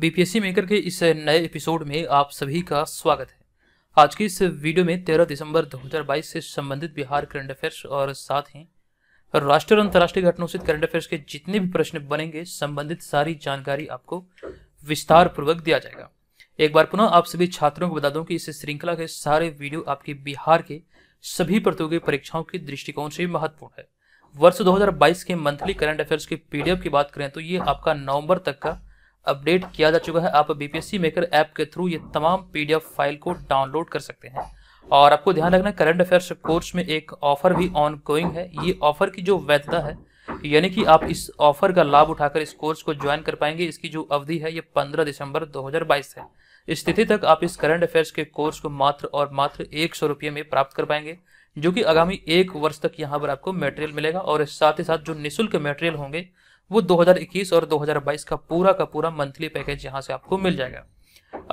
BPSC maker के इस नए एपिसोड में आप सभी का स्वागत है आज की इस वीडियो में 13 दिसंबर 2022 से संबंधित बिहार करंट अफेयर्स और साथ ही राष्ट्रीय और अंतर्राष्ट्रीय घटनाओं से करंट अफेयर्स के जितने भी प्रश्न बनेंगे संबंधित सारी जानकारी आपको विस्तार पूर्वक दिया जाएगा एक बार पुनः आप सभी छात्रों को बता दूं कि इस श्रृंखला के सारे वीडियो आपके बिहार के सभी प्रतियोगी परीक्षाओं के दृष्टिकोण से महत्वपूर्ण है वर्ष 2022 के मंथली करंट अफेयर्स के पीडीएफ की बात करें तो ये आपका नवंबर तक का अपडेट किया जा चुका है आप बीपीएससी मेकर ऐप के थ्रू ये तमाम पीडीएफ फाइल को डाउनलोड कर सकते हैं और आपको ध्यान रखना है करंट अफेयर्स कोर्स में एक ऑफर भी ऑन गोइंग है ये ऑफर की जो वैधता है यानी कि आप इस ऑफर का लाभ उठाकर इस कोर्स को ज्वाइन कर पाएंगे इसकी जो अवधि है ये 15 दिसंबर 2022 है इस तिथि तक आप इस करंट अफेयर्स के कोर्स को मात्र और मात्र एक सौ रुपये में प्राप्त कर पाएंगे जो कि आगामी एक वर्ष तक यहाँ पर आपको मेटेरियल मिलेगा और साथ ही साथ जो निःशुल्क मेटेरियल होंगे वो 2021 और 2022 का पूरा का पूरा मंथली पैकेज यहाँ से आपको मिल जाएगा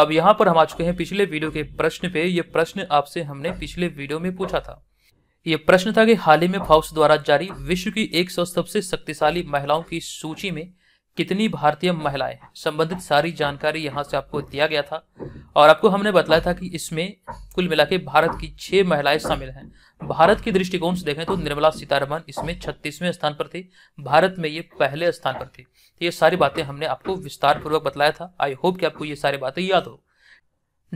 अब यहाँ पर हम आ चुके हैं पिछले वीडियो के प्रश्न पे ये प्रश्न आपसे हमने पिछले वीडियो में पूछा था ये प्रश्न था कि हाल ही में फाउस द्वारा जारी विश्व की एक सबसे शक्तिशाली महिलाओं की सूची में कितनी भारतीय महिलाएं संबंधित सारी जानकारी यहाँ से आपको दिया गया था और आपको हमने बताया था कि इसमें कुल मिला के भारत की छह महिलाएं शामिल हैं भारत के दृष्टिकोण से देखें तो निर्मला सीतारमन इसमें छत्तीसवें स्थान पर थी भारत में ये पहले स्थान पर थी तो ये सारी बातें हमने आपको विस्तार पूर्वक बताया था आई होप कि आपको ये सारी बातें याद हो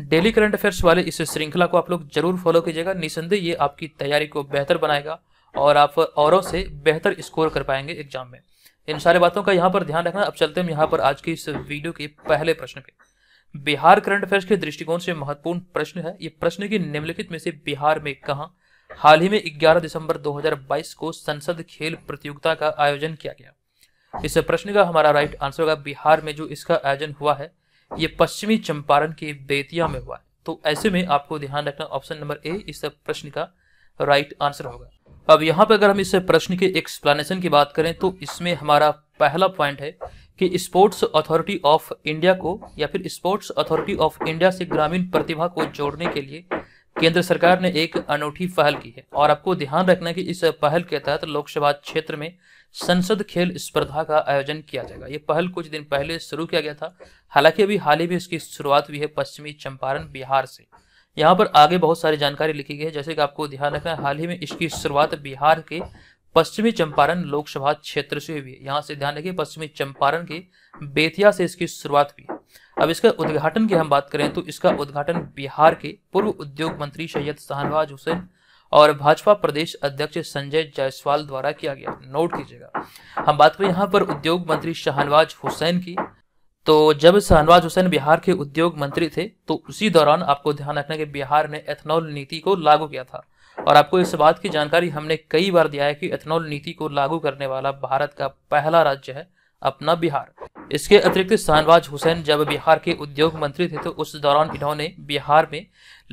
डेली करंट अफेयर्स वाले इस श्रृंखला को आप लोग जरूर फॉलो कीजिएगा निसंदेह ये आपकी तैयारी को बेहतर बनाएगा और आप औरों से बेहतर स्कोर कर पाएंगे एग्जाम में इन सारे बातों का यहाँ पर ध्यान रखना अब चलते हैं यहाँ पर आज की इस वीडियो के पहले प्रश्न पे बिहार करंट अफेयर्स के दृष्टिकोण से महत्वपूर्ण प्रश्न है ये प्रश्न की निम्नलिखित में से बिहार में कहा हाल ही में 11 दिसंबर 2022 को संसद खेल प्रतियोगिता का आयोजन किया गया इस प्रश्न का हमारा राइट आंसर होगा बिहार में जो इसका आयोजन हुआ है ये पश्चिमी चंपारण के बेतिया में हुआ है तो ऐसे में आपको ध्यान रखना ऑप्शन नंबर ए इस प्रश्न का राइट आंसर होगा अब यहाँ पर अगर हम इस प्रश्न के एक्सप्लेनेशन की बात करें तो इसमें हमारा पहला पॉइंट है कि स्पोर्ट्स अथॉरिटी ऑफ इंडिया को या फिर स्पोर्ट्स अथॉरिटी ऑफ इंडिया से ग्रामीण प्रतिभा को जोड़ने के लिए केंद्र सरकार ने एक अनूठी पहल की है और आपको ध्यान रखना है कि इस पहल के तहत लोकसभा क्षेत्र में संसद खेल स्पर्धा का आयोजन किया जाएगा ये पहल कुछ दिन पहले शुरू किया गया था हालांकि अभी हाल ही में इसकी शुरुआत हुई है पश्चिमी चंपारण बिहार से यहाँ पर आगे बहुत सारी जानकारी लिखी गई है जैसे कि आपको ध्यान रखना है हाल ही में इसकी शुरुआत बिहार के पश्चिमी चंपारण लोकसभा क्षेत्र से हुई है यहाँ से ध्यान रखिए पश्चिमी चंपारण के बेतिया से इसकी शुरुआत हुई अब इसका उद्घाटन की हम बात करें तो इसका उद्घाटन बिहार के पूर्व उद्योग मंत्री सैयद शाहनवाज हुसैन और भाजपा प्रदेश अध्यक्ष संजय जायसवाल द्वारा किया गया नोट कीजिएगा हम बात करें यहाँ पर उद्योग मंत्री शाहनवाज हुसैन की तो जब शहनवाज हुसैन बिहार के उद्योग मंत्री थे तो उसी दौरान आपको ध्यान रखना कि बिहार ने एथेनॉल नीति को लागू किया था और आपको इस बात की जानकारी हमने कई बार दिया है कि एथेनॉल नीति को लागू करने वाला भारत का पहला राज्य है अपना बिहार इसके अतिरिक्त शाहनवाज हुसैन जब बिहार के उद्योग मंत्री थे तो उस दौरान इन्होंने बिहार में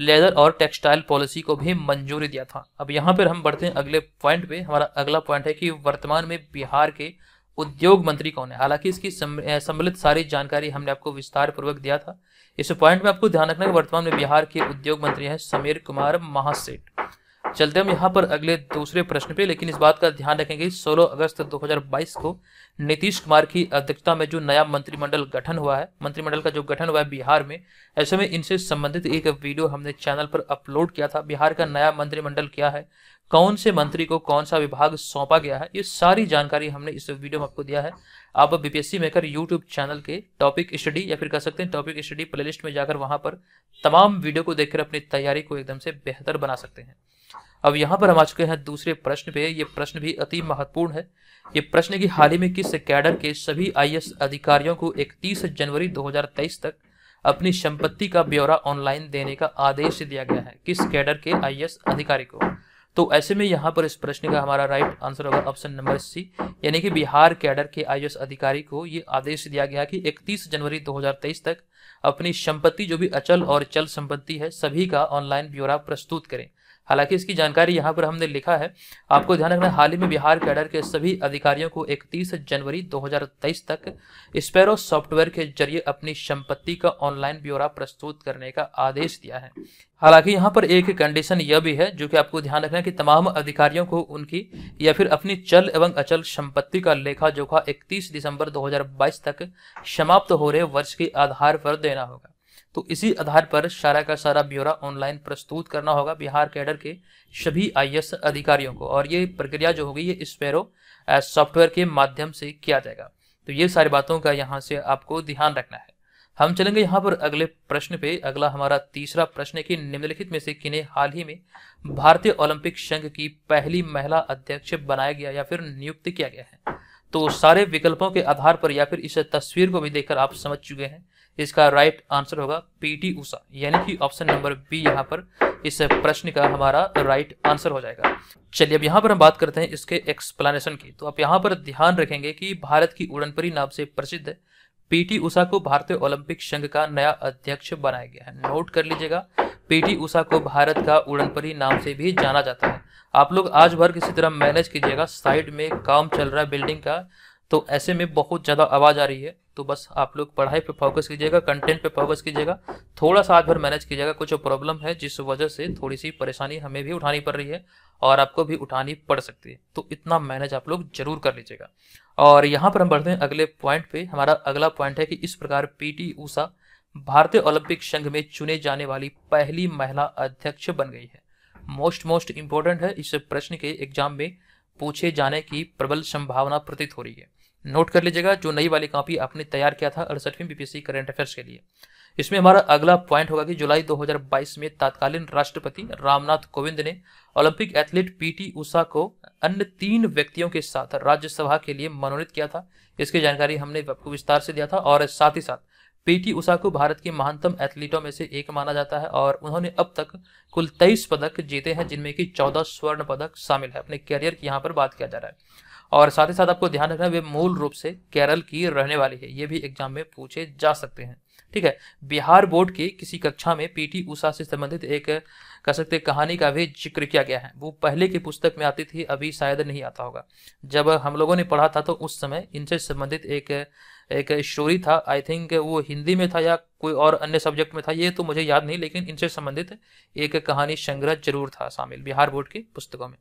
लेदर और टेक्सटाइल पॉलिसी को भी मंजूरी दिया था अब यहाँ पर हम बढ़ते हैं अगले पॉइंट पे हमारा अगला पॉइंट है कि वर्तमान में बिहार के उद्योग मंत्री कौन है हालांकि इसकी सम्मिलित सारी जानकारी हमने आपको विस्तार पूर्वक दिया था इस पॉइंट में आपको ध्यान रखना है वर्तमान में बिहार के उद्योग मंत्री हैं समीर कुमार महासेठ चलते हम यहाँ पर अगले दूसरे प्रश्न पे लेकिन इस बात का ध्यान रखेंगे 16 अगस्त 2022 को नीतीश कुमार की अध्यक्षता में जो नया मंत्रिमंडल गठन हुआ है मंत्रिमंडल का जो गठन हुआ है बिहार में ऐसे में इनसे संबंधित एक वीडियो हमने चैनल पर अपलोड किया था बिहार का नया मंत्रिमंडल क्या है कौन से मंत्री को कौन सा विभाग सौंपा गया है ये सारी जानकारी हमने इस वीडियो में आपको दिया है आप बीपीएससी मेकर यूट्यूब चैनल के टॉपिक स्टडी या फिर कह सकते हैं टॉपिक स्टडी प्लेलिस्ट में जाकर वहां पर तमाम वीडियो को देखकर अपनी तैयारी को एकदम से बेहतर बना सकते हैं अब यहाँ पर हम आ चुके हैं दूसरे प्रश्न पे ये प्रश्न भी अति महत्वपूर्ण है ये प्रश्न की हाल ही में किस कैडर के सभी आई अधिकारियों को इकतीस जनवरी दो तक अपनी संपत्ति का ब्यौरा ऑनलाइन देने का आदेश दिया गया है किस कैडर के आईएएस अधिकारी को तो ऐसे में यहाँ पर इस प्रश्न का हमारा राइट आंसर होगा ऑप्शन नंबर सी यानी कि बिहार कैडर के आई अधिकारी को ये आदेश दिया गया कि 31 जनवरी 2023 तक अपनी संपत्ति जो भी अचल और चल संपत्ति है सभी का ऑनलाइन ब्यौरा प्रस्तुत करें हालांकि इसकी जानकारी यहाँ पर हमने लिखा है आपको ध्यान रखना हाल ही में बिहार कैडर के सभी अधिकारियों को 31 जनवरी 2023 तक स्पेरो सॉफ्टवेयर के जरिए अपनी संपत्ति का ऑनलाइन ब्यौरा प्रस्तुत करने का आदेश दिया है हालांकि यहाँ पर एक कंडीशन यह भी है जो कि आपको ध्यान रखना है कि तमाम अधिकारियों को उनकी या फिर अपनी चल एवं अचल संपत्ति का लेखा जोखा इकतीस दिसंबर दो तक समाप्त हो रहे वर्ष के आधार पर देना होगा तो इसी आधार पर सारा का सारा ब्यौरा ऑनलाइन प्रस्तुत करना होगा बिहार कैडर के सभी आई अधिकारियों को और ये प्रक्रिया जो होगी ये स्पेरो सॉफ्टवेयर के माध्यम से किया जाएगा तो ये सारी बातों का यहाँ से आपको ध्यान रखना है हम चलेंगे यहाँ पर अगले प्रश्न पे अगला हमारा तीसरा प्रश्न है कि निम्नलिखित में से किन्हें हाल ही में भारतीय ओलंपिक संघ की पहली महिला अध्यक्ष बनाया गया या फिर नियुक्त किया गया है तो सारे विकल्पों के आधार पर या फिर इस तस्वीर को भी देखकर आप समझ चुके हैं इसका राइट आंसर होगा पीटी ऊषा यानी कि ऑप्शन नंबर बी यहाँ पर इस प्रश्न का हमारा राइट आंसर हो जाएगा चलिए अब यहाँ पर हम बात करते हैं इसके एक्सप्लेनेशन की तो आप यहाँ पर ध्यान रखेंगे कि भारत की उड़नपरी नाम से प्रसिद्ध पीटी उषा को भारतीय ओलंपिक संघ का नया अध्यक्ष बनाया गया है नोट कर लीजिएगा पीटी उषा को भारत का उड़नपरी नाम से भी जाना जाता है आप लोग आज भर किसी तरह मैनेज कीजिएगा साइड में काम चल रहा है बिल्डिंग का तो ऐसे में बहुत ज़्यादा आवाज़ आ रही है तो बस आप लोग पढ़ाई पे फोकस कीजिएगा कंटेंट पे फोकस कीजिएगा थोड़ा सा आज भर मैनेज कीजिएगा कुछ प्रॉब्लम है जिस वजह से थोड़ी सी परेशानी हमें भी उठानी पड़ रही है और आपको भी उठानी पड़ सकती है तो इतना मैनेज आप लोग जरूर कर लीजिएगा और यहाँ पर हम बढ़ते हैं अगले पॉइंट पे हमारा अगला पॉइंट है कि इस प्रकार पीटी ऊषा भारतीय ओलंपिक संघ में चुने जाने वाली पहली महिला अध्यक्ष बन गई है मोस्ट मोस्ट इम्पोर्टेंट है इस प्रश्न के एग्जाम में पूछे जाने की प्रबल संभावना प्रतीत हो रही है नोट कर लीजिएगा जो नई वाली कॉपी आपने तैयार किया था अड़सठवीं बीपीएससी करंट अफेयर्स के लिए इसमें हमारा अगला पॉइंट होगा कि जुलाई 2022 में तत्कालीन राष्ट्रपति रामनाथ कोविंद ने ओलंपिक एथलीट पीटी उषा को अन्य तीन व्यक्तियों के साथ राज्यसभा के लिए मनोनीत किया था इसकी जानकारी हमने आपको विस्तार से दिया था और साथ ही साथ पीटी उषा को भारत के महानतम एथलीटों में से एक माना जाता है और उन्होंने अब तक कुल तेईस पदक जीते हैं जिनमें कि चौदह स्वर्ण पदक शामिल है अपने कैरियर की यहाँ पर बात किया जा रहा है और साथ ही साथ आपको ध्यान रखना वे मूल रूप से केरल की रहने वाली है ये भी एग्जाम में पूछे जा सकते हैं ठीक है बिहार बोर्ड के किसी कक्षा में पीटी उषा से संबंधित एक कह सकते कहानी का भी जिक्र किया गया है वो पहले की पुस्तक में आती थी अभी शायद नहीं आता होगा जब हम लोगों ने पढ़ा था तो उस समय इनसे संबंधित एक एक स्टोरी था आई थिंक वो हिंदी में था या कोई और अन्य सब्जेक्ट में था ये तो मुझे याद नहीं लेकिन इनसे संबंधित एक कहानी संग्रह जरूर था शामिल बिहार बोर्ड की पुस्तकों में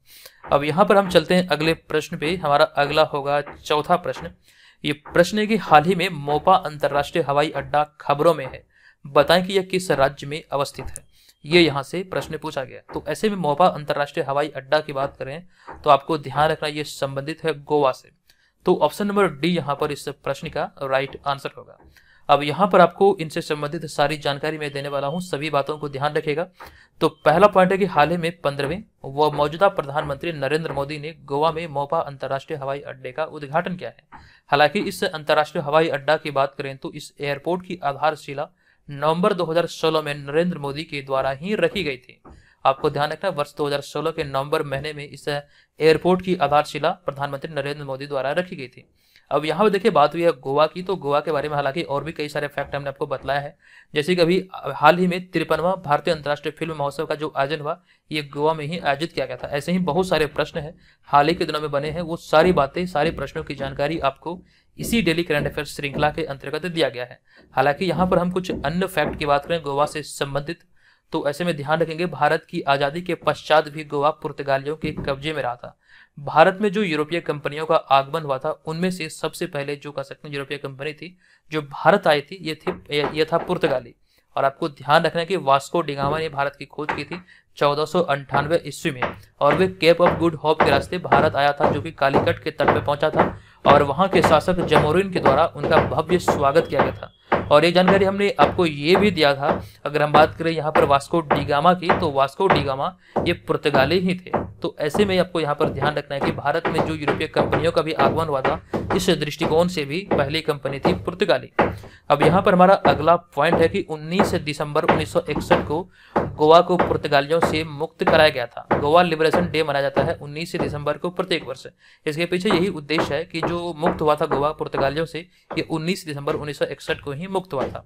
अब यहाँ पर हम चलते हैं अगले प्रश्न पे हमारा अगला होगा चौथा प्रश्न ये प्रश्न है कि हाल ही में मोपा अंतर्राष्ट्रीय हवाई अड्डा खबरों में है बताएं कि यह किस राज्य में अवस्थित है ये यहाँ से प्रश्न पूछा गया तो ऐसे में मोपा अंतर्राष्ट्रीय हवाई अड्डा की बात करें तो आपको ध्यान रखना ये संबंधित है गोवा से तो ऑप्शन नंबर डी यहाँ पर इस प्रश्न का राइट आंसर होगा अब यहाँ पर आपको इनसे संबंधित सारी जानकारी मैं देने वाला हूँ सभी बातों को ध्यान रखेगा तो पहला पॉइंट है कि हाल ही में पंद्रहवें व मौजूदा प्रधानमंत्री नरेंद्र मोदी ने गोवा में मोपा अंतर्राष्ट्रीय हवाई अड्डे का उद्घाटन किया है हालांकि इस अंतर्राष्ट्रीय हवाई अड्डा की बात करें तो इस एयरपोर्ट की आधारशिला नवंबर दो में नरेंद्र मोदी के द्वारा ही रखी गई थी आपको ध्यान रखना वर्ष दो के नवम्बर महीने में इस एयरपोर्ट की आधारशिला प्रधानमंत्री नरेंद्र मोदी द्वारा रखी गई थी अब यहाँ पर देखिए बात हुई है गोवा की तो गोवा के बारे में हालांकि और भी कई सारे फैक्ट हमने आपको बताया है जैसे कि अभी हाल ही में तिरपनवा भारतीय अंतर्राष्ट्रीय फिल्म महोत्सव का जो आयोजन हुआ ये गोवा में ही आयोजित किया गया था ऐसे ही बहुत सारे प्रश्न हैं हाल ही के दिनों में बने हैं वो सारी बातें सारे प्रश्नों की जानकारी आपको इसी डेली करंट अफेयर श्रृंखला के अंतर्गत दिया गया है हालांकि यहाँ पर हम कुछ अन्य फैक्ट की बात करें गोवा से संबंधित तो ऐसे में ध्यान रखेंगे भारत की आज़ादी के पश्चात भी गोवा पुर्तगालियों के कब्जे में रहा था भारत में जो यूरोपीय कंपनियों का आगमन हुआ था उनमें से सबसे पहले जो कह सकते हैं यूरोपीय कंपनी थी जो भारत आई थी ये थी ये था पुर्तगाली और आपको ध्यान रखना है कि वास्को डिगामा ने भारत की खोज की थी चौदह ईस्वी में और वे केप ऑफ गुड होप के रास्ते भारत आया था जो कि कालीकट के तट पर पहुंचा था और वहां के शासक जमोरिन के द्वारा उनका भव्य स्वागत किया गया था और ये जानकारी हमने आपको ये भी दिया था अगर हम बात करें यहाँ पर वास्को डिगामा की तो वास्को डिगामा ये पुर्तगाली ही थे तो ऐसे में आपको यहाँ पर ध्यान रखना है कि भारत में जो यूरोपीय कंपनियों का भी आगमन हुआ था इस दृष्टिकोण से भी पहली कंपनी थी पुर्तगाली अब यहाँ पर हमारा अगला पॉइंट है कि 19 दिसंबर 1961 को गोवा को पुर्तगालियों से मुक्त कराया गया था गोवा लिबरेशन डे मनाया जाता है 19 दिसंबर को प्रत्येक वर्ष इसके पीछे यही उद्देश्य है कि जो मुक्त हुआ था गोवा पुर्तगालियों से ये 19 दिसंबर 1961 को ही मुक्त हुआ था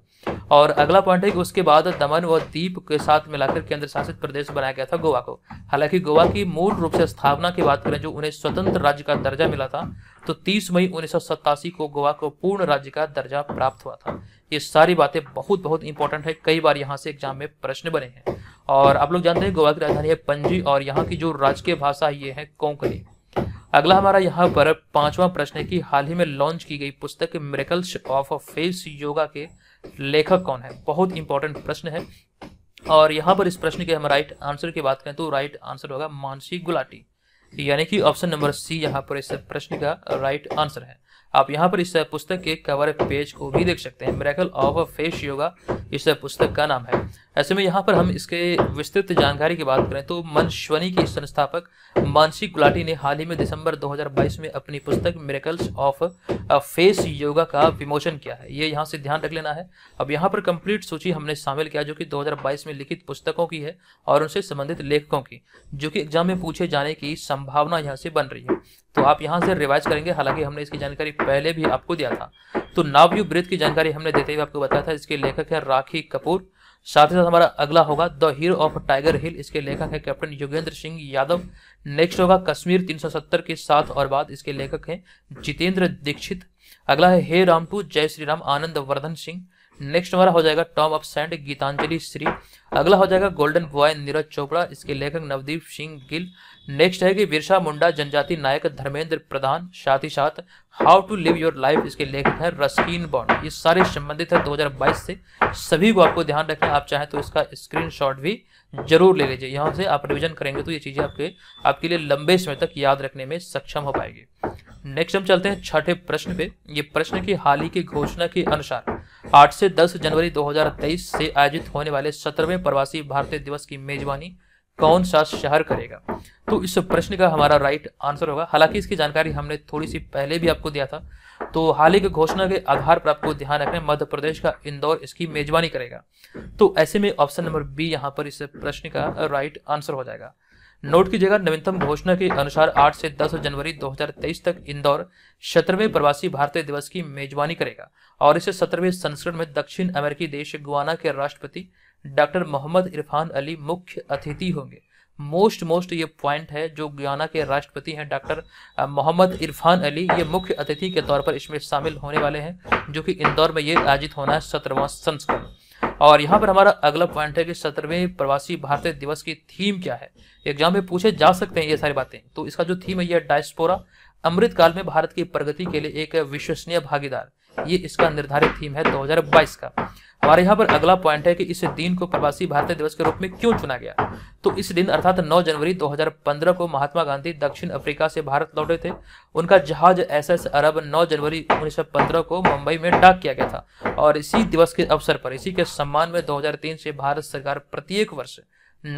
और अगला पॉइंट है कि उसके बाद दमन व द्वीप के साथ मिलाकर केंद्र शासित प्रदेश बनाया गया था गोवा को हालांकि गोवा की मूल रूप से स्थापना की बात करें जो उन्हें स्वतंत्र राज्य का दर्जा मिला था तो 30 मई उन्नीस को गोवा को पूर्ण राज्य का दर्जा प्राप्त हुआ था ये सारी बातें बहुत बहुत इंपॉर्टेंट है कई बार यहाँ से एग्जाम में प्रश्न बने हैं और आप लोग जानते हैं गोवा की राजधानी है पंजी और यहाँ की जो राजकीय भाषा ये है कोंकणी अगला हमारा यहाँ पर पांचवा प्रश्न है कि हाल ही में लॉन्च की गई पुस्तक मेरेकल्स ऑफ फेस योगा के लेखक कौन है बहुत इंपॉर्टेंट प्रश्न है और यहाँ पर इस प्रश्न के हम राइट आंसर की बात करें तो राइट आंसर होगा मानसी गुलाटी यानी कि ऑप्शन नंबर सी यहाँ पर इस प्रश्न का राइट आंसर है आप यहाँ पर इस पुस्तक के कवर पेज को भी देख सकते हैं miracle of a face yoga इस पुस्तक का नाम है ऐसे में यहाँ पर हम इसके विस्तृत जानकारी की बात करें तो मनश्वनी के संस्थापक मानसी गुलाटी ने हाल ही में दिसंबर 2022 में अपनी पुस्तक मेरेकल्स ऑफ फेस योगा का विमोचन किया है ये यहाँ से ध्यान रख लेना है अब यहाँ पर कंप्लीट सूची हमने शामिल किया जो कि 2022 में लिखित पुस्तकों की है और उनसे संबंधित लेखकों की जो कि एग्जाम में पूछे जाने की संभावना यहाँ से बन रही है तो आप यहाँ से रिवाइज करेंगे हालांकि हमने इसकी जानकारी पहले भी आपको दिया था तो नाव यू ब्रेथ की जानकारी हमने देते हुए आपको बताया था इसके लेखक है राखी कपूर साथ ही साथ हमारा अगला होगा the hero of tiger hill इसके लेखक है कैप्टन योगेंद्र सिंह यादव नेक्स्ट होगा कश्मीर 370 के साथ और बाद इसके लेखक हैं जितेंद्र दीक्षित अगला है हे राम टू जय श्री राम आनंद वर्धन सिंह नेक्स्ट हमारा हो जाएगा tomb of sand Gitanjali Shree अगला हो जाएगा गोल्डन बॉय नीरज चोपड़ा इसके लेखक नवदीप सिंह गिल नेक्स्ट है कि विरसा मुंडा जनजाति नायक धर्मेंद्र प्रधान साथ ही साथ how to live your life इसके लेखक है रस्किन बॉन्ड ये सारे संबंधित है 2022 से सभी को आपको ध्यान रखना आप चाहें तो इसका स्क्रीनशॉट भी जरूर ले लीजिए यहाँ से आप रिविजन करेंगे तो ये चीज़ें आपके आपके लिए लंबे समय तक याद रखने में सक्षम हो पाएगी नेक्स्ट हम चलते हैं छठे प्रश्न पे ये प्रश्न की हाल ही की घोषणा के अनुसार 8 से 10 जनवरी 2023 से आयोजित होने वाले सत्रहवें प्रवासी भारतीय दिवस की मेजबानी कौन सा शहर करेगा तो इस प्रश्न का हमारा राइट आंसर होगा हालांकि इसकी जानकारी हमने थोड़ी सी पहले भी आपको दिया था तो हाल ही की घोषणा के आधार पर आपको ध्यान रखना मध्य प्रदेश का इंदौर इसकी मेजबानी करेगा तो ऐसे में ऑप्शन नंबर बी यहाँ पर इस प्रश्न का राइट आंसर हो जाएगा नोट कीजिएगा नवीनतम घोषणा के अनुसार 8 से 10 जनवरी 2023 तक इंदौर सत्रहवें प्रवासी भारतीय दिवस की मेजबानी करेगा और इसे सत्रहवें संस्करण में दक्षिण अमेरिकी देश गुआना के राष्ट्रपति डॉक्टर मोहम्मद इरफान अली मुख्य अतिथि होंगे मोस्ट मोस्ट ये पॉइंट है जो गुयाना के राष्ट्रपति हैं डॉक्टर मोहम्मद इरफान अली ये मुख्य अतिथि के तौर पर इसमें शामिल होने वाले हैं जो कि इंदौर में ये आयोजित होना है सत्रहवां संस्करण और यहाँ पर हमारा अगला पॉइंट है कि सत्रहवें प्रवासी भारतीय दिवस की थीम क्या है एग्जाम में पूछे जा सकते हैं ये सारी बातें तो इसका जो थीम है यह डायस्पोरा अमृतकाल में भारत की प्रगति के लिए एक विश्वसनीय भागीदार ये इसका निर्धारित थीम है 2022 का हमारे यहाँ पर अगला पॉइंट है कि इस दिन को प्रवासी भारतीय दिवस के रूप में क्यों चुना गया तो इस दिन अर्थात 9 जनवरी 2015 को महात्मा गांधी दक्षिण अफ्रीका से भारत लौटे थे उनका जहाज एस एस अरब 9 जनवरी 1915 को मुंबई में डाक किया गया था और इसी दिवस के अवसर पर इसी के सम्मान में 2003 से भारत सरकार प्रत्येक वर्ष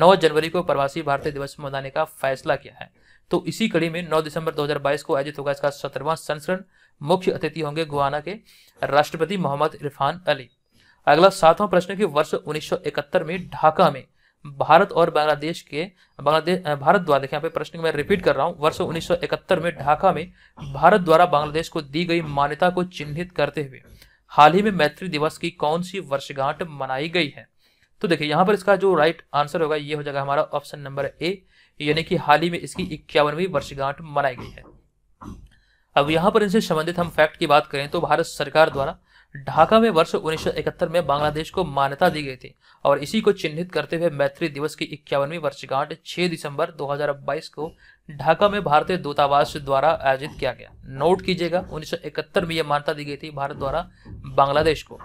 9 जनवरी को प्रवासी भारतीय दिवस मनाने का फैसला किया है तो इसी कड़ी में 9 दिसंबर 2022 को आयोजित होगा इसका सत्रहवां संस्करण मुख्य अतिथि होंगे गुआना के राष्ट्रपति मोहम्मद इरफान अली अगला सातवां प्रश्न की वर्ष 1971 में ढाका में भारत और बांग्लादेश के बांग्लादेश भारत द्वारा देखिए यहाँ पे प्रश्न मैं रिपीट कर रहा हूँ वर्ष 1971 में ढाका में भारत द्वारा बांग्लादेश को दी गई मान्यता को चिन्हित करते हुए हाल ही में मैत्री दिवस की कौन सी वर्षगांठ मनाई गई है तो देखिए यहाँ पर इसका जो राइट आंसर होगा ये हो जाएगा हमारा ऑप्शन नंबर ए यानी कि हाल ही में इसकी इक्यावनवीं वर्षगांठ मनाई गई है अब यहाँ पर इनसे संबंधित हम फैक्ट की बात करें तो भारत सरकार द्वारा ढाका में वर्ष 1971 में बांग्लादेश को मान्यता दी गई थी और इसी को चिन्हित करते हुए मैत्री दिवस की इक्यावनवीं वर्षगांठ 6 दिसंबर 2022 को ढाका में भारतीय दूतावास द्वारा आयोजित किया गया नोट कीजिएगा 1971 में यह मान्यता दी गई थी भारत द्वारा बांग्लादेश को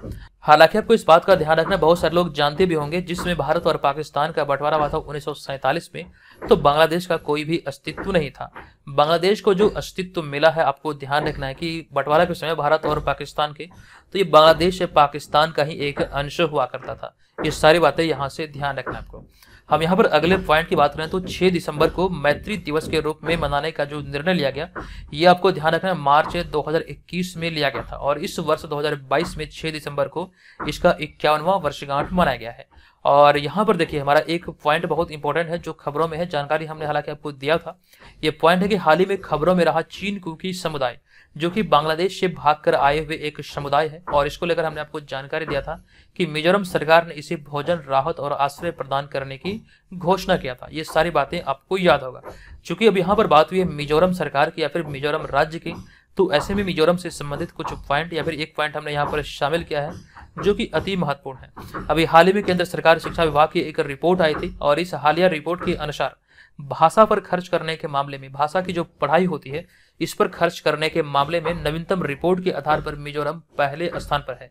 हालांकि आपको इस बात का ध्यान रखना बहुत सारे लोग जानते भी होंगे जिसमें भारत और पाकिस्तान का बंटवारा हुआ था उन्नीस में तो बांग्लादेश का कोई भी अस्तित्व नहीं था बांग्लादेश को जो अस्तित्व मिला है आपको ध्यान रखना है कि बंटवारा के समय भारत और पाकिस्तान के तो ये बांग्लादेश पाकिस्तान का ही एक अंश हुआ करता था ये सारी बातें यहाँ से ध्यान रखना आपको हम यहाँ पर अगले पॉइंट की बात करें तो 6 दिसंबर को मैत्री दिवस के रूप में मनाने का जो निर्णय लिया गया ये आपको ध्यान रखना मार्च 2021 में लिया गया था और इस वर्ष 2022 में 6 दिसंबर को इसका इक्यावनवा वर्षगांठ मनाया गया है और यहाँ पर देखिए हमारा एक पॉइंट बहुत इंपॉर्टेंट है जो खबरों में है जानकारी हमने हालांकि आपको दिया था ये पॉइंट है कि हाल ही में खबरों में रहा चीन कुकी समुदाय जो कि बांग्लादेश से भागकर आए हुए एक समुदाय है और इसको लेकर हमने आपको जानकारी दिया था कि मिजोरम सरकार ने इसे भोजन राहत और आश्रय प्रदान करने की घोषणा किया था ये सारी बातें आपको याद होगा चूंकि अब यहाँ पर बात हुई है मिजोरम सरकार की या फिर मिजोरम राज्य की तो ऐसे में मिजोरम से संबंधित कुछ पॉइंट या फिर एक पॉइंट हमने यहाँ पर शामिल किया है जो कि अति महत्वपूर्ण है अभी हाल ही में केंद्र सरकार शिक्षा विभाग की एक रिपोर्ट आई थी और इस हालिया रिपोर्ट के अनुसार भाषा पर खर्च करने के मामले में भाषा की जो पढ़ाई होती है इस पर खर्च करने के मामले में नवीनतम रिपोर्ट के आधार पर मिजोरम पहले स्थान पर है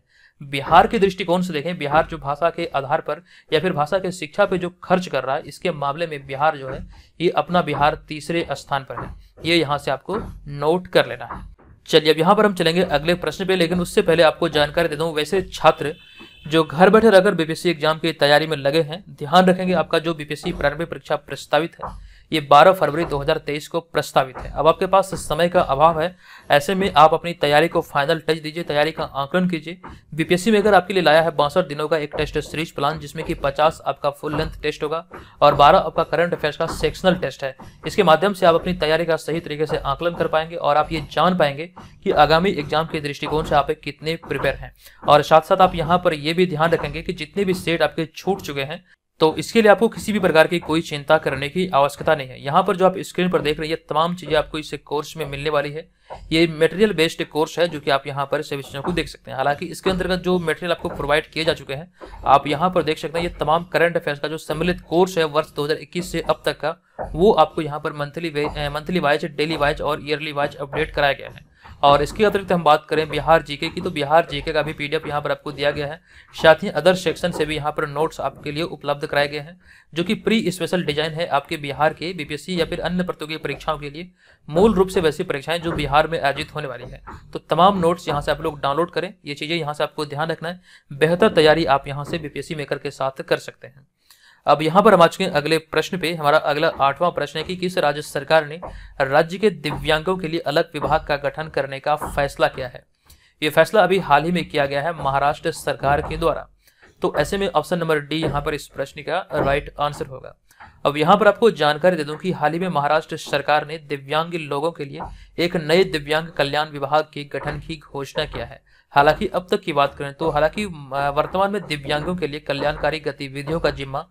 बिहार के दृष्टिकोण से देखें बिहार जो भाषा के आधार पर या फिर भाषा के शिक्षा पे जो खर्च कर रहा है इसके मामले में बिहार जो है ये अपना बिहार तीसरे स्थान पर है ये यहाँ से आपको नोट कर लेना है चलिए अब यहाँ पर हम चलेंगे अगले प्रश्न पे लेकिन उससे पहले आपको जानकारी दे दूँ वैसे छात्र जो घर बैठे रहकर बीपीएससी एग्जाम की तैयारी में लगे हैं ध्यान रखेंगे आपका जो बीपीएससी प्रारंभिक परीक्षा प्रस्तावित है ये 12 फरवरी 2023 को प्रस्तावित है अब आपके पास समय का अभाव है ऐसे में आप अपनी तैयारी को फाइनल टच दीजिए तैयारी का आंकलन कीजिए बीपीएससी में अगर आपके लिए लाया है बासठ दिनों का एक टेस्ट सीरीज प्लान जिसमें कि 50 आपका फुल लेंथ टेस्ट होगा और 12 आपका करंट अफेयर्स का सेक्शनल टेस्ट है इसके माध्यम से आप अपनी तैयारी का सही तरीके से आंकलन कर पाएंगे और आप ये जान पाएंगे कि आगामी एग्जाम के दृष्टिकोण से आप कितने प्रिपेयर हैं और साथ साथ आप यहाँ पर यह भी ध्यान रखेंगे कि जितने भी सेट आपके छूट चुके हैं तो इसके लिए आपको किसी भी प्रकार की कोई चिंता करने की आवश्यकता नहीं है यहाँ पर जो आप स्क्रीन पर देख रहे हैं तमाम चीज़ें आपको इस कोर्स में मिलने वाली है ये मटेरियल बेस्ड कोर्स है जो कि आप यहाँ पर सभी चीज़ों को देख सकते हैं हालांकि इसके अंतर्गत जो मटेरियल आपको प्रोवाइड किए जा चुके हैं आप यहाँ पर देख सकते हैं ये तमाम करंट अफेयर्स का जो सम्मिलित कोर्स है वर्ष दो से अब तक का वो आपको यहाँ पर monthly monthly wise daily wise और ईयरली वाइज अपडेट कराया गया है और इसके अतिरिक्त हम बात करें बिहार जीके की तो बिहार जीके का भी पीडीएफ यहाँ पर आपको दिया गया है साथ ही अदर सेक्शन से भी यहाँ पर नोट्स आपके लिए उपलब्ध कराए गए हैं जो कि प्री स्पेशल डिजाइन है आपके बिहार के बीपीएससी या फिर अन्य प्रतियोगी परीक्षाओं के लिए मूल रूप से वैसी परीक्षाएं जो बिहार में आयोजित होने वाली है तो तमाम नोट्स यहाँ से आप लोग डाउनलोड करें ये चीज़ें यहाँ से आपको ध्यान रखना है बेहतर तैयारी आप यहाँ से बीपीएससी मेकर के साथ कर सकते हैं अब यहाँ पर हम आ चुके हैं अगले प्रश्न पे हमारा अगला आठवां प्रश्न है कि किस राज्य सरकार ने राज्य के दिव्यांगों के लिए अलग विभाग का गठन करने का फैसला किया है ये फैसला अभी हाल ही में किया गया है महाराष्ट्र सरकार के द्वारा तो ऐसे में ऑप्शन नंबर डी यहाँ पर इस प्रश्न का राइट आंसर होगा अब यहाँ पर आपको जानकारी दे दूँ कि हाल ही में महाराष्ट्र सरकार ने दिव्यांग लोगों के लिए एक नए दिव्यांग कल्याण विभाग के गठन की घोषणा किया है हालांकि अब तक की बात करें तो हालांकि वर्तमान में दिव्यांगों के लिए कल्याणकारी गतिविधियों का जिम्मा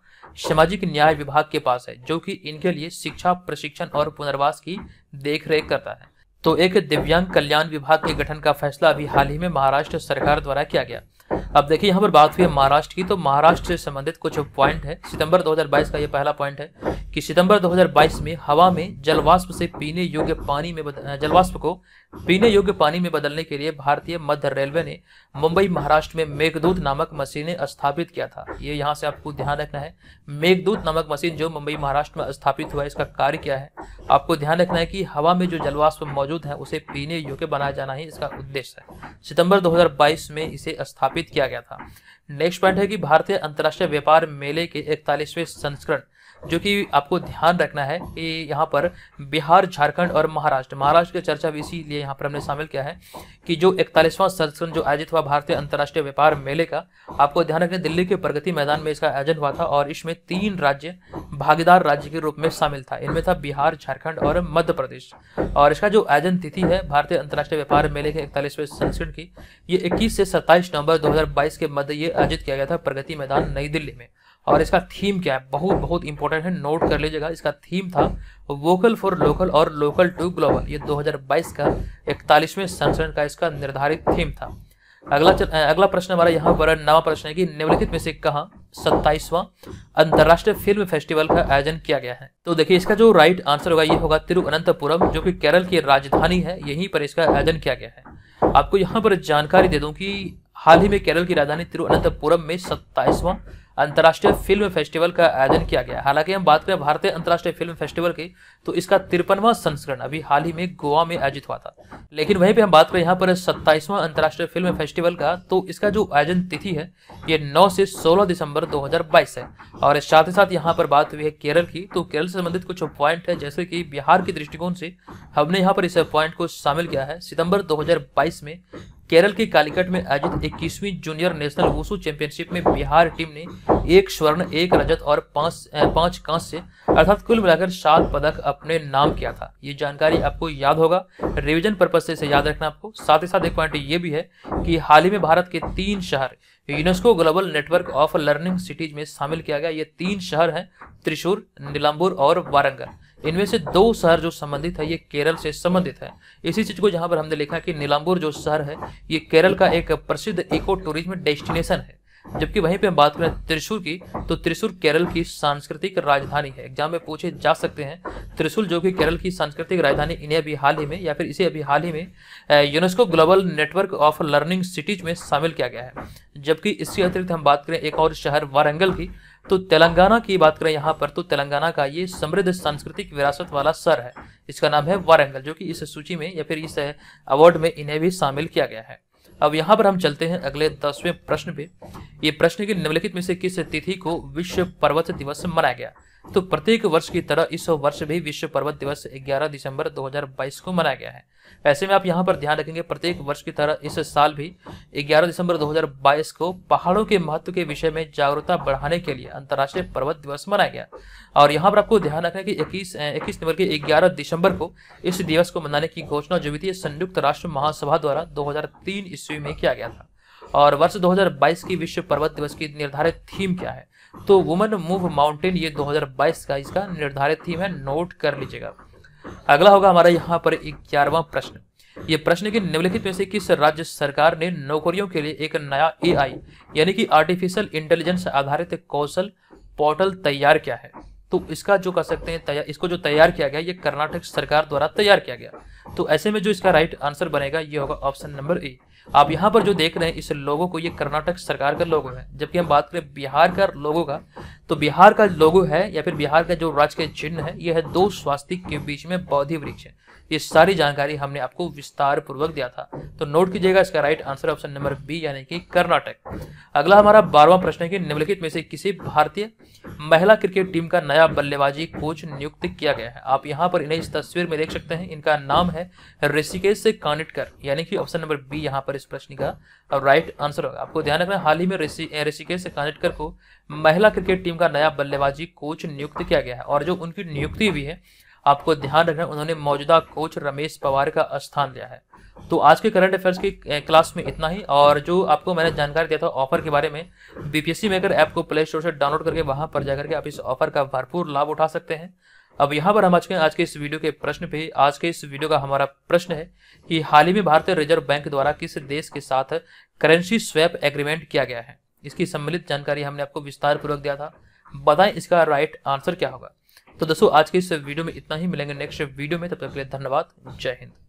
सामाजिक न्याय विभाग के पास है जो कि इनके लिए शिक्षा प्रशिक्षण और पुनर्वास की देखरेख करता है तो एक दिव्यांग कल्याण विभाग के गठन का फैसला अभी हाल ही में महाराष्ट्र सरकार द्वारा किया गया अब देखिए यहाँ पर बात हुई है महाराष्ट्र की तो महाराष्ट्र से संबंधित कुछ पॉइंट है सितंबर 2022 का ये पहला पॉइंट है कि सितंबर 2022 में हवा में जलवाष्प से पीने योग्य पानी में बद... जलवाष्प को पीने योग्य पानी में बदलने के लिए भारतीय मध्य रेलवे ने मुंबई महाराष्ट्र में मेघदूत नामक मशीनें स्थापित किया था ये यहाँ से आपको ध्यान रखना है मेघदूत नामक मशीन जो मुंबई महाराष्ट्र में स्थापित हुआ है इसका कार्य क्या है आपको ध्यान रखना है कि हवा में जो जलवाष्प मौजूद है उसे पीने योग्य बनाया जाना ही इसका उद्देश्य है सितंबर दो में इसे स्थापित स्थापित किया गया था नेक्स्ट पॉइंट है कि भारतीय अंतर्राष्ट्रीय व्यापार मेले के इकतालीसवें संस्करण जो कि आपको ध्यान रखना है कि यहाँ पर बिहार झारखंड और महाराष्ट्र महाराष्ट्र की चर्चा भी इसीलिए यहाँ पर हमने शामिल किया है कि जो इकतालीसवां संस्करण जो आयोजित हुआ भारतीय अंतर्राष्ट्रीय व्यापार मेले का आपको ध्यान रखना दिल्ली के प्रगति मैदान में इसका आयोजन हुआ था और इसमें तीन राज्य भागीदार राज्य के रूप में शामिल था इनमें था बिहार झारखंड और मध्य प्रदेश और इसका जो आयोजन तिथि है भारतीय अंतर्राष्ट्रीय व्यापार मेले के इकतालीसवें संस्करण की ये इक्कीस से सत्ताईस नवंबर दो के मध्य ये आयोजित किया गया था प्रगति मैदान नई दिल्ली में और इसका थीम क्या है बहुत बहुत इंपॉर्टेंट है नोट कर लीजिएगा इसका थीम था वोकल फॉर लोकल और लोकल टू ग्लोबल ये 2022 का इकतालीसवें संस्करण का इसका निर्धारित थीम था अगला चल, अगला प्रश्न हमारा यहाँ पर नवा प्रश्न है कि निम्नलिखित में से कहा सत्ताईसवां अंतर्राष्ट्रीय फिल्म फेस्टिवल का आयोजन किया गया है तो देखिए इसका जो राइट आंसर होगा ये होगा तिरुवनंतपुरम जो कि केरल की राजधानी है यहीं पर इसका आयोजन किया गया है आपको यहाँ पर जानकारी दे दूँ कि हाल ही में केरल की राजधानी तिरुवनंतपुरम में सत्ताईसवां अंतर्राष्ट्रीय फिल्म फेस्टिवल का आयोजन किया गया हालांकि हम बात करें भारतीय अंतर्राष्ट्रीय फिल्म फेस्टिवल की तो इसका तिरपनवा संस्करण अभी हाल ही में गोवा में आयोजित हुआ था लेकिन वहीं पे हम बात करें यहाँ पर सत्ताईसवां अंतर्राष्ट्रीय फिल्म फेस्टिवल का तो इसका जो आयोजन तिथि है ये नौ से सोलह दिसंबर दो है और साथ ही साथ यहाँ पर बात हुई है केरल की तो केरल से संबंधित कुछ पॉइंट है जैसे कि बिहार के दृष्टिकोण से हमने यहाँ पर इस पॉइंट को शामिल किया है सितंबर दो में केरल के कालीकट में आयोजित इक्कीसवीं जूनियर नेशनल वुसू चैंपियनशिप में बिहार टीम ने एक स्वर्ण एक रजत और पांच पांच कांस्य अर्थात कुल मिलाकर सात पदक अपने नाम किया था ये जानकारी आपको याद होगा रिवीजन पर्पज से इसे याद रखना आपको साथ ही साथ एक पॉइंट ये भी है कि हाल ही में भारत के तीन शहर UNESCO global network of learning cities में शामिल किया गया ये तीन शहर हैं त्रिशूर नीलाम्बूर और वारंगल इनमें से दो शहर जो संबंधित है ये केरल से संबंधित है इसी चीज को यहाँ पर हमने लिखा कि नीलांबूर जो शहर है ये केरल का एक प्रसिद्ध इको टूरिज्म डेस्टिनेशन है जबकि वहीं पे हम बात करें त्रिशूर की तो त्रिशूर केरल की सांस्कृतिक राजधानी है एग्जाम में पूछे जा सकते हैं त्रिशूर जो कि केरल की सांस्कृतिक राजधानी इन्हें अभी हाल ही में या फिर इसे अभी हाल ही में UNESCO global network of learning cities में शामिल किया गया है जबकि इसके अतिरिक्त हम बात करें एक और शहर वारंगल की तो तेलंगाना की बात करें यहाँ पर तो तेलंगाना का ये समृद्ध सांस्कृतिक विरासत वाला सर है इसका नाम है वारंगल जो कि इस सूची में या फिर इस अवार्ड में इन्हें भी शामिल किया गया है अब यहाँ पर हम चलते हैं अगले दसवें प्रश्न पे ये प्रश्न के निम्नलिखित में से किस तिथि को विश्व पर्वत दिवस मनाया गया तो प्रत्येक वर्ष की तरह इस वर्ष भी विश्व पर्वत दिवस 11 दिसंबर 2022 को मनाया गया है ऐसे में आप यहाँ पर ध्यान रखेंगे प्रत्येक वर्ष की तरह इस साल भी 11 दिसंबर 2022 को पहाड़ों के महत्व के विषय में जागरूकता बढ़ाने के लिए अंतर्राष्ट्रीय पर्वत दिवस मनाया गया और यहाँ पर आपको ध्यान रखना कि इक्कीस इक्कीस नवंबर के ग्यारह दिसंबर को इस दिवस को मनाने की घोषणा जो हुई संयुक्त राष्ट्र महासभा द्वारा दो ईस्वी में किया गया था और वर्ष 2022 की विश्व पर्वत दिवस की निर्धारित थीम क्या है तो वुमेन मूव माउंटेन ये 2022 का इसका निर्धारित थीम है नोट कर लीजिएगा अगला होगा हमारा यहाँ पर ग्यारहवा प्रश्न ये प्रश्न की निम्नलिखित में से किस राज्य सरकार ने नौकरियों के लिए एक नया एआई यानी कि आर्टिफिशियल इंटेलिजेंस आधारित कौशल पोर्टल तैयार किया है तो इसका जो कर सकते हैं तैयार इसको जो तैयार किया गया ये कर्नाटक सरकार द्वारा तैयार किया गया तो ऐसे में जो इसका राइट आंसर बनेगा ये होगा ऑप्शन नंबर ए आप यहाँ पर जो देख रहे हैं इस लोगों को ये कर्नाटक सरकार का लोगो है जबकि हम बात करें बिहार का लोगों का तो बिहार का लोगो है या फिर बिहार का जो राज्य चिन्ह है यह है दो स्वास्थ्य के बीच में बौद्धि वृक्ष है ये सारी जानकारी हमने आपको विस्तार पूर्वक दिया था तो नोट कीजिएगा इसका right answer option number B यानी कि कर्नाटक अगला हमारा बारहवां प्रश्न है कि निम्नलिखित में से किसी भारतीय महिला क्रिकेट टीम का नया बल्लेबाजी कोच नियुक्त किया गया है आप यहाँ पर इन्हें इस तस्वीर में देख सकते हैं इनका नाम है ऋषिकेश कानिटकर यानी कि ऑप्शन नंबर बी यहाँ पर इस प्रश्न का राइट आंसर होगा आपको ध्यान रखना हाल ही में ऋषिकेश कानिटकर को महिला क्रिकेट टीम का नया बल्लेबाजी कोच नियुक्त किया गया है और जो उनकी नियुक्ति हुई है आपको ध्यान रखना उन्होंने मौजूदा कोच रमेश पवार का स्थान लिया है तो आज के करंट अफेयर्स की क्लास में इतना ही और जो आपको मैंने जानकारी दिया था ऑफर के बारे में बीपीएससी मेकर ऐप को प्ले स्टोर से डाउनलोड करके वहां पर जाकर के आप इस ऑफर का भरपूर लाभ उठा सकते हैं अब यहाँ पर हम आज के आज के इस वीडियो के प्रश्न पे आज के इस वीडियो का हमारा प्रश्न है कि हाल ही में भारतीय रिजर्व बैंक द्वारा किस देश के साथ करेंसी स्वैप एग्रीमेंट किया गया है इसकी सम्मिलित जानकारी हमने आपको विस्तार पूर्वक दिया था बताएं इसका राइट आंसर क्या होगा तो दोस्तों आज के इस वीडियो में इतना ही मिलेंगे नेक्स्ट वीडियो में तब तक के लिए धन्यवाद जय हिंद